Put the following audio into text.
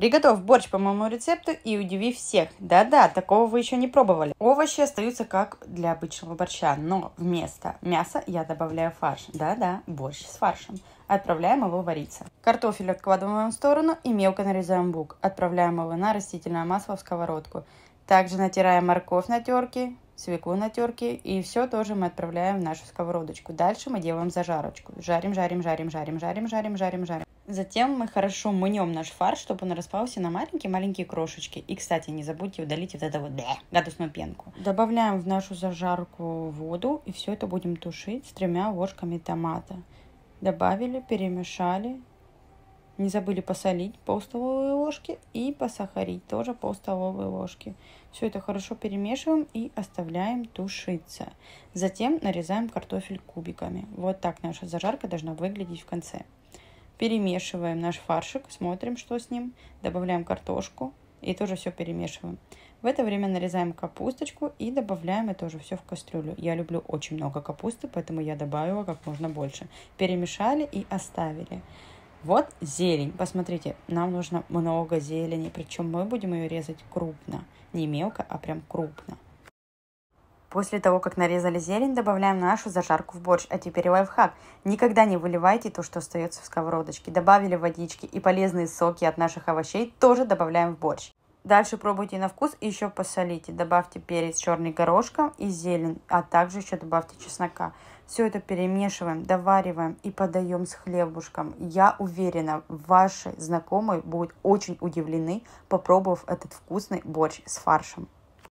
Приготовь борщ по моему рецепту и удиви всех. Да-да, такого вы еще не пробовали. Овощи остаются как для обычного борща, но вместо мяса я добавляю фарш. Да-да, борщ с фаршем. Отправляем его вариться. Картофель откладываем в сторону и мелко нарезаем лук. Отправляем его на растительное масло в сковородку. Также натираем морковь на терке, свеклу на терке, и все тоже мы отправляем в нашу сковородочку. Дальше мы делаем зажарочку. Жарим, жарим, жарим, жарим, жарим, жарим, жарим, жарим. Затем мы хорошо мнем наш фарш, чтобы он распался на маленькие-маленькие крошечки. И, кстати, не забудьте удалить вот эту вот да, гадусную пенку. Добавляем в нашу зажарку воду и все это будем тушить с тремя ложками томата. Добавили, перемешали. Не забыли посолить пол столовой ложки и посахарить тоже пол столовой ложки. Все это хорошо перемешиваем и оставляем тушиться. Затем нарезаем картофель кубиками. Вот так наша зажарка должна выглядеть в конце. Перемешиваем наш фаршик, смотрим, что с ним. Добавляем картошку и тоже все перемешиваем. В это время нарезаем капусточку и добавляем это уже все в кастрюлю. Я люблю очень много капусты, поэтому я добавила как можно больше. Перемешали и оставили. Вот зелень. Посмотрите, нам нужно много зелени, причем мы будем ее резать крупно. Не мелко, а прям крупно. После того, как нарезали зелень, добавляем нашу зажарку в борщ. А теперь лайфхак. Никогда не выливайте то, что остается в сковородочке. Добавили водички и полезные соки от наших овощей тоже добавляем в борщ. Дальше пробуйте на вкус и еще посолите. Добавьте перец черный горошком и зелень, а также еще добавьте чеснока. Все это перемешиваем, довариваем и подаем с хлебушком. Я уверена, ваши знакомые будут очень удивлены, попробовав этот вкусный борщ с фаршем.